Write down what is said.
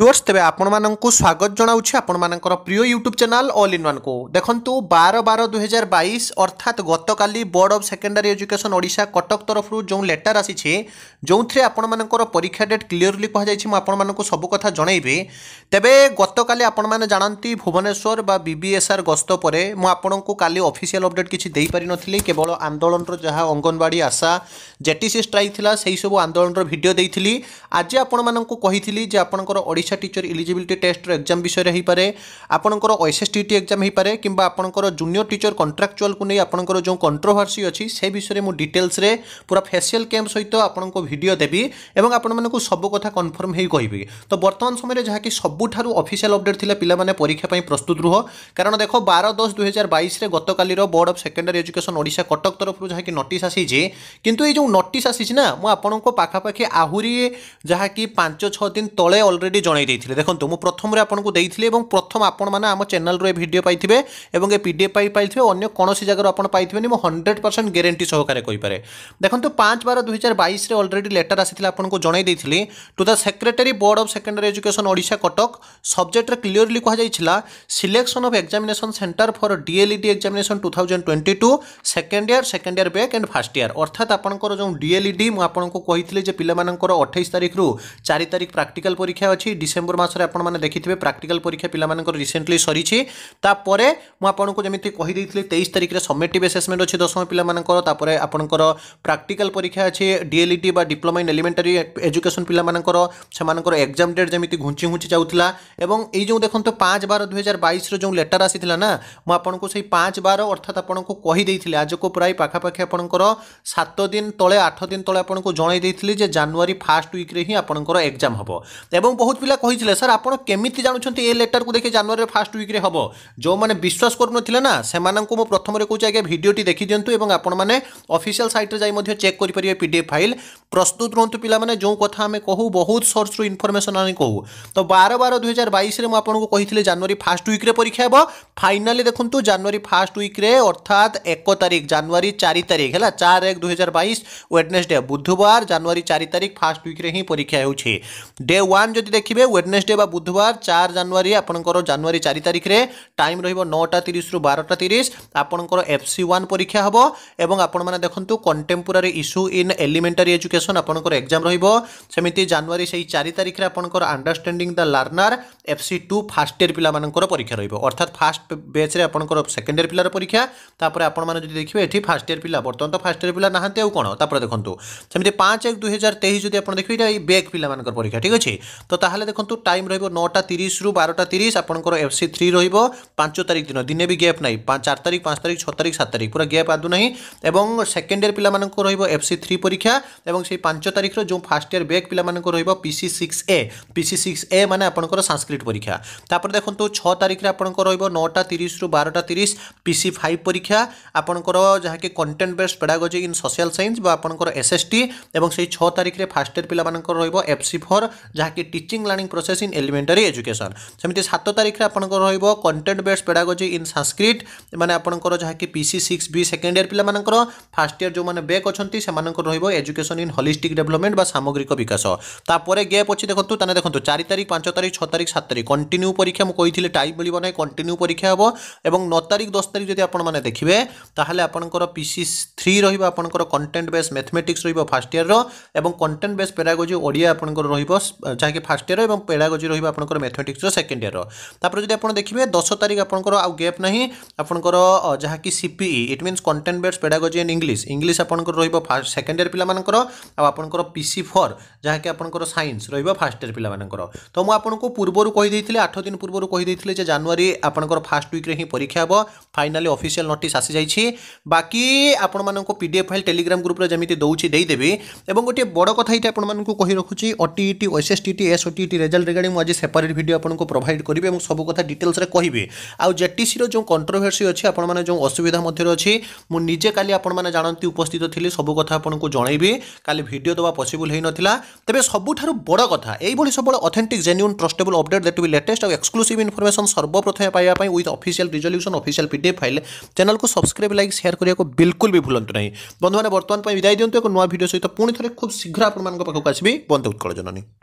viewers তেবে আপনার স্বাগত জনাওছি আপনার প্রিয় YouTube channel all in one কু দেখুন বার বার দুই হাজার বাইশ অর্থাৎ গতকালি board of secondary education Odisha Cuttack তরফর যে লেটার আসিছে যে আপনার পরীক্ষা ডেট ক্লিয়রলি কুহযাই আপনার সবু কথা জনাইবি তেবে গতকালি আপনার জাঁতি ভুবনেশ্বর বা বিবিএসআর গস্ত পরে মু আপনার কালি অফিসিয়াল অপডেট কিছু দেইপারি নথিলি কেবল আন্দোলনর যা অঙ্গনবাড়ি আশা জেটিসি স্ট্রাইক লা সেই সব আন্দোলনর ভিডিও দিয়েছিলি আজ আপনার যে আপনার ওড়শা ଓଡ଼ିଶା ଟିଚର ଇଲିଜିବିଲିଟି ଟେଷ୍ଟର ଏକ୍ଜାମ୍ ବିଷୟରେ ହୋଇପାରେ ଆପଣଙ୍କର ଟି ଟି ଏକ୍ଜାମ୍ ହେଇପାରେ କିମ୍ବା ଆପଣଙ୍କର ଜୁନିୟର ଟିଚର କଣ୍ଟ୍ରାକ୍ଚୁଆଲକୁ ନେଇ ଆପଣଙ୍କର ଯେଉଁ କଣ୍ଟ୍ରୋଭର୍ସି ଅଛି ସେ ବିଷୟରେ ମୁଁ ଡିଟେଲ୍ସରେ ପୁରା ଫେସିଆଲ୍ କ୍ୟାମ୍ପ ସହିତ ଆପଣଙ୍କୁ ଭିଡ଼ିଓ ଦେବି ଏବଂ ଆପଣମାନଙ୍କୁ ସବୁ କଥା କନଫର୍ମ ହେଇ କହିବି ତ ବର୍ତ୍ତମାନ ସମୟରେ ଯାହାକି ସବୁଠାରୁ ଅଫିସିଆଲ୍ ଅପଡ଼େଟ୍ ଥିଲା ପିଲାମାନେ ପରୀକ୍ଷା ପାଇଁ ପ୍ରସ୍ତୁତ ରୁହ କାରଣ ଦେଖ ବାର ଦଶ ଦୁଇହଜାର ବାଇଶରେ ଗତକାଲିର board of secondary education Odisha Cuttack ତରଫରୁ ଯାହାକି ନୋଟିସ୍ ଆସିଛି କିନ୍ତୁ ଏଇ ଯେଉଁ ନୋଟିସ୍ ଆସିଛି ନା ମୁଁ ଆପଣଙ୍କ ପାଖାପାଖି ଆହୁରି ଯାହାକି ପାଞ୍ଚ ଛଅ ଦିନ ତଳେ ଅଲରେଡ଼ି ଜଣେଇ ଜଣାଇଦେଇଥିଲେ ଦେଖନ୍ତୁ ମୁଁ ପ୍ରଥମରେ ଆପଣଙ୍କୁ ଦେଇଥିଲି ଏବଂ ପ୍ରଥମ ଆପଣମାନେ ଆମ ଚ୍ୟାନେଲରୁ ଏ ଭିଡ଼ିଓ ପାଇଥିବେ ଏବଂ ଏ ପି ଡି ଏଫ୍ ପାଇଥିବେ ଅନ୍ୟ କୌଣସି ଜାଗାରୁ ଆପଣ ପାଇଥିବେନି ମୁଁ ହଣ୍ଡ୍ରେଡ଼ ପରସେଣ୍ଟ ଗ୍ୟାରେଣ୍ଟି ସହକାରେ କହିପାରେ ଦେଖନ୍ତୁ ପାଞ୍ଚ ବାର ଦୁଇ ହଜାର ବାଇଶରେ ଅଲରେଡ଼ି ଲେଟର୍ ଆସିଥିଲା ଆପଣଙ୍କୁ ଜଣାଇ ଦେଇଥିଲି to the secretary board of secondary education Odisha Cuttack ସବଜେକ୍ଟରେ କ୍ଲିଅରଲି କୁହାଯାଇଥିଲା selection of examination centre for DElEd examination two thousand twenty two second year second year back and first year ଅର୍ଥାତ୍ ଆପଣଙ୍କର ଯେଉଁ ଡିଏଲ୍ଇଡି ମୁଁ ଆପଣଙ୍କୁ କହିଥିଲି ଯେ ପିଲାମାନଙ୍କର ଅଠେଇଶ ତାରିଖରୁ ଚାରି ତାରିଖ ପ୍ରାକ୍ଟିକାଲ ପରୀକ୍ଷା ଅଛି ডিসেম্বর মাসে আপনার মানে দেখিথে প্রাকটিকাল পরীক্ষা পিলামানকর রিসেন্টলি সরিছি তাপরে মু আপনার যেমি কহিদেইলি তেইশ তারিখে সমেটিভ এসেসমেন্ট অছি দশম পিলামানকর তাপরে আপনার প্রাকটিকাল পরীক্ষা আছে ডিএলইটি বা ডিপ্লোমা ইন এলিমেন্টারি এজুকেশন পিলামানকর সেমানকর এক্সাম ডেট যেমি ঘুঞ্চি ঘুঞ্চি যাওয়া এবং এই যে দেখুন পাঁচ বার দুই হাজার বাইশর যে লেটার আসি না মু আপনার সেই পাঁচ বার অর্থাৎ আপনার কহিদেইলি আজকু প্রায় পাখাপাখি আপনার সাত দিন তলে আঠ দিন তলে আপনার জনাই দিয়েছিলি যে জানুয়ারি ফার্স্ট উইক্রে হি আপনার এক্সাম হব এবং বহুত ପିଲା କହିଥିଲେ ସାର୍ ଆପଣ କେମିତି ଜାଣୁଛନ୍ତି ଏ ଲେଟର୍କୁ ଦେଖି ଜାନୁଆରୀ ଫାର୍ଷ୍ଟ ୱିକ୍ରେ ହେବ ଯେଉଁମାନେ ବିଶ୍ୱାସ କରୁନଥିଲେ ନା ସେମାନଙ୍କୁ ମୁଁ ପ୍ରଥମରେ କହୁଛି ଆଜ୍ଞା ଭିଡ଼ିଓଟି ଦେଖିଦିଅନ୍ତୁ ଏବଂ ଆପଣମାନେ ଅଫିସିଆଲ୍ ସାଇଟ୍ରେ ଯାଇ ମଧ୍ୟ ଚେକ୍ କରିପାରିବେ ପି ଡି ଏଫ୍ ଫାଇଲ୍ ପ୍ରସ୍ତୁତ ରୁହନ୍ତୁ ପିଲାମାନେ ଯେଉଁ କଥା ଆମେ କହୁ ବହୁତ ସୋର୍ସରୁ ଇନଫର୍ମେସନ୍ ଆଣି କହୁ ତ ବାର ବାର ଦୁଇ ହଜାର ବାଇଶରେ ମୁଁ ଆପଣଙ୍କୁ କହିଥିଲି ଜାନୁଆରୀ ଫାର୍ଷ୍ଟ ୱିକ୍ରେ ପରୀକ୍ଷା ହେବ ଫାଇନାଲି ଦେଖନ୍ତୁ ଜାନୁଆରୀ ଫାର୍ଷ୍ଟ ୱିକ୍ରେ ଅର୍ଥାତ୍ ଏକ ତାରିଖ ଜାନୁଆରୀ ଚାରି ତାରିଖ ହେଲା ଚାରି ଏକ ଦୁଇ ହଜାର ବାଇଶ ଡେ ବୁଧବାର ଜାନୁଆରୀ ଚାରି ତାରିଖ ফার্স্ট উইক্রে ହିଁ ପରୀକ୍ଷା ହେଉଛି ଡେ ୱାନ୍ ଯଦି ଦେଖିବେ ଆସିବେ ୱେଡ଼ନେସଡେ ବା ବୁଧବାର ଚାର ଜାନୁଆରୀ ଆପଣଙ୍କର ଜାନୁଆରୀ ଚାରି ତାରିଖରେ ଟାଇମ୍ ରହିବ ନଅଟା ତିରିଶରୁ ବାରଟା ତିରିଶ ଆପଣଙ୍କର ଏଫ୍ ସି ୱାନ୍ ପରୀକ୍ଷା ହେବ ଏବଂ ଆପଣମାନେ ଦେଖନ୍ତୁ contemporary issue in elementary education ଆପଣଙ୍କର ଏକ୍ଜାମ୍ ରହିବ ସେମିତି ଜାନୁଆରୀ ସେଇ ଚାରି ତାରିଖରେ ଆପଣଙ୍କର understanding the learner F C two first year ପିଲାମାନଙ୍କର ପରୀକ୍ଷା ରହିବ ଅର୍ଥାତ୍ ଫାଷ୍ଟ ବ୍ୟାଚ୍ରେ ଆପଣଙ୍କର ସେକେଣ୍ଡ ଇୟର୍ ପିଲାର ପରୀକ୍ଷା ତାପରେ ଆପଣମାନେ ଯଦି ଦେଖିବେ ଏଠି ଫାଷ୍ଟ ଇୟର୍ ପିଲା ବର୍ତ୍ତମାନ ତ ଫାଷ୍ଟ ଇୟର୍ ପିଲା ନାହାନ୍ତି ଆଉ କ'ଣ ତାପରେ ଦେଖନ୍ତୁ ସେମିତି ପାଞ୍ଚ ଏକ ଦୁଇ ହଜାର ତେଇଶ ଯଦି ଆପଣ ଦେଖିବେ ଏଇଟା ଏଇ ବ୍ୟାକ୍ ପିଲାମାନଙ୍କର ପରୀକ୍ଷା ଠିକ୍ ଅଛି ତ ତାହେଲେ দেখুন টাইম রহব নটা তিরিশ রু বারোটা তিরিশ আপনার এফ সি থ্রি রহব পাঁচ তারিখ দিন দিনে বি গ্যাপ নাই চার তারিখ পাঁচ তারিখ ছ তারিখ সাত তারিখ পুরা গ্যাপ আদু না এবং সেকেন্ড ইয়ার পিলা রহব এফ সি থ্রি পরীক্ষা এবং সেই পাঁচ তারিখর যে ফার্স্ট ইয়ার ব্যাক পিলা রহব PC six A PC six A মানে আপনার সাংস্ক্রিট পরীক্ষা তাপরে দেখুন ছ তারিখে আপনার রহব নটা তিরিশ রু বারোটা তিরিশ পিসি ফাইভ পরীক্ষা আপনার যা কি content based pedagogy in social science বা আপনার এস এস টি এবং সেই ছ তারিখে ফার্স্ট ইয়ার পিলা রহব এফ সি ফোর যা কি teaching line understanding process in elementary education ସେମିତି ସାତ ତାରିଖରେ ଆପଣଙ୍କର ରହିବ content based pedagogy in Sanskrit ମାନେ ଆପଣଙ୍କର ଯାହାକି P C six B second year ପିଲାମାନଙ୍କର ଫାର୍ଷ୍ଟ ଇୟର୍ ଯେଉଁମାନେ ବ୍ୟାକ୍ ଅଛନ୍ତି ସେମାନଙ୍କର ରହିବ ଏଜୁକେସନ୍ ଇନ୍ ହଲିଷ୍ଟିକ୍ ଡେଭଲପମେଣ୍ଟ ବା ସାମଗ୍ରିକ ବିକାଶ ତାପରେ ଗ୍ୟାପ୍ ଅଛି ଦେଖନ୍ତୁ ତାହେଲେ ଦେଖନ୍ତୁ ଚାରି ତାରିଖ ପାଞ୍ଚ ତାରିଖ ଛଅ ତାରିଖ ସାତ ତାରିଖ କଣ୍ଟିନ୍ୟୁ ପରୀକ୍ଷା ମୁଁ କହିଥିଲି ଟାଇମ୍ ମିଳିବ ନାହିଁ କଣ୍ଟିନ୍ୟୁ ପରୀକ୍ଷା ହେବ ଏବଂ ନଅ ତାରିଖ ଦଶ ତାରିଖ ଯଦି ଆପଣମାନେ ଦେଖିବେ ତାହେଲେ ଆପଣଙ୍କର ପି ସି থ্রি রহব আপনার কন্টেন্ট বেস ম্যাথমেটিক্স রহব ফার্স্ট ইয়ার এবং কন্টেন্ট বেস পেডাগোজি ওড়িয়া আপনার রহব যাকে ফার্স্ট ইয়ার এবং পেড়াগোজি রহব আপনার ম্যাথমেটিক্সর সেকেন্ড ইয়ার তাপরে যদি আপনার দেখবে দশ তারিখ আপনার আউ গ্যাপ না আপনার যা কি সিপিই ইট মিন্স কন্টেন্ট বেডস পেড়াগোজি এন্ড ইংলিশ ইংলিশ আপনার রহব ফার্স্ট সেকেন্ড ইয়ার পিলামানকর আপনার পিসি ফোর যা কি আপনার সাইন্স রহব ফার্স্ট ইয়ার পিলামানকর তো মু আপনার পূর্বর কইদেইছিলে আঠ দিন পূর্বর কইদেইছিলে যে জানুয়ারি আপনার ফার্স্ট উইক্রে হি পরীক্ষা হব ফাইনালি অফিসিয়াল নোটিস আসি যাই বাকি আপনার পিডিএফ ফাইল টেলিগ্রাম গ্রুপে যেমি দৌছি দেইদেবি এবং গোটি বড় কথা এইটা আপনার কহি রাখুছি ওটিইটি ওএসএসটিটি এসওটিইটি রেজল্ট রিগার্ডিং মু আজ সেপারেট ভিডিও আপনার প্রোভাইড করবি এবং সব কথা ডিটেলসে কহবি আেটিসির যে কন্ট্রোভর্সি অনেক আপনার যে অসুবিধা মধ্যে অছি মু নিজে কালি আপনার জাঁতি উপস্থিত লি সব কথা আপনার জনাইবি কালি ভিডিও দেওয়া পসিবল হয়ে নথিলা তবে সবুঠার বড় কথা এইভাবে সবুজ authentic genuine trustable update that be latest আর এক্সক্লুসিভ ইনফরমেশন সর্বপ্রথমে পাইয়া পাই with official resolution official PDF file channel কু সবসক্রাইব লাইক সেয়ার করা বিলকুল বি ভুলতু না বন্ধু মানে বর্তমান বিদায় দিও এক নয় ভিডিও সহ পুঁ থে খুব শীঘ্র আপনার পাখক বন্ধু উৎকল জননী